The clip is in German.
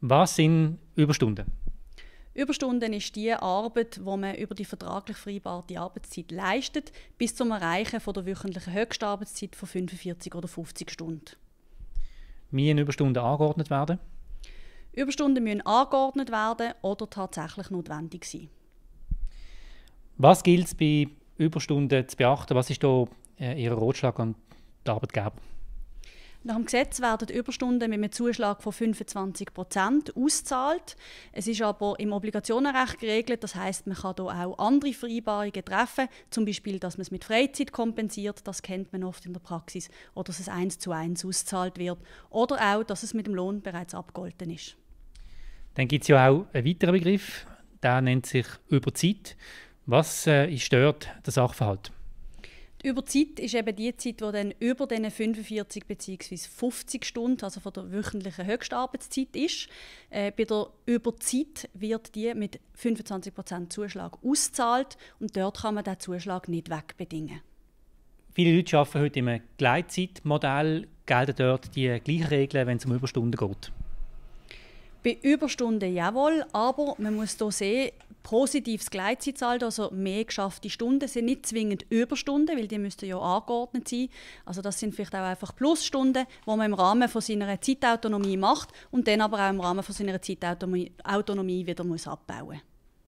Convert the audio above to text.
Was sind Überstunden? Überstunden ist die Arbeit, wo man über die vertraglich vereinbarte Arbeitszeit leistet, bis zum Erreichen von der wöchentlichen Höchstarbeitszeit von 45 oder 50 Stunden. Wie in Überstunden angeordnet werden? Überstunden müssen angeordnet werden oder tatsächlich notwendig sein. Was gilt es bei Überstunden zu beachten? Was ist da äh, Ihr Ratschlag an die Arbeitgeber? Nach dem Gesetz werden Überstunden mit einem Zuschlag von 25 Prozent ausgezahlt. Es ist aber im Obligationenrecht geregelt, das heißt, man kann hier auch andere Vereinbarungen treffen, zum Beispiel, dass man es mit Freizeit kompensiert, das kennt man oft in der Praxis, oder dass es eins zu eins ausgezahlt wird, oder auch, dass es mit dem Lohn bereits abgegolten ist. Dann gibt es ja auch einen weiteren Begriff, der nennt sich Überzeit. Was äh, ist dort Sachverhalt? über die Zeit ist eben die Zeit, die dann über diesen 45 bzw. 50 Stunden, also von der wöchentlichen Höchstarbeitszeit ist. Äh, bei der Überzeit wird die mit 25% Zuschlag ausgezahlt und dort kann man diesen Zuschlag nicht wegbedingen. Viele Leute arbeiten heute im Gleitzeitmodell. Gelten dort die gleichen Regeln, wenn es um Überstunden geht? Bei Überstunden jawohl, aber man muss hier sehen, positives Gleitzeitsaldo, also mehr geschaffte Stunden, sind nicht zwingend Überstunden, weil die müssten ja angeordnet sein. Also das sind vielleicht auch einfach Plusstunden, wo man im Rahmen von seiner Zeitautonomie macht und dann aber auch im Rahmen von seiner Zeitautonomie wieder muss abbauen muss.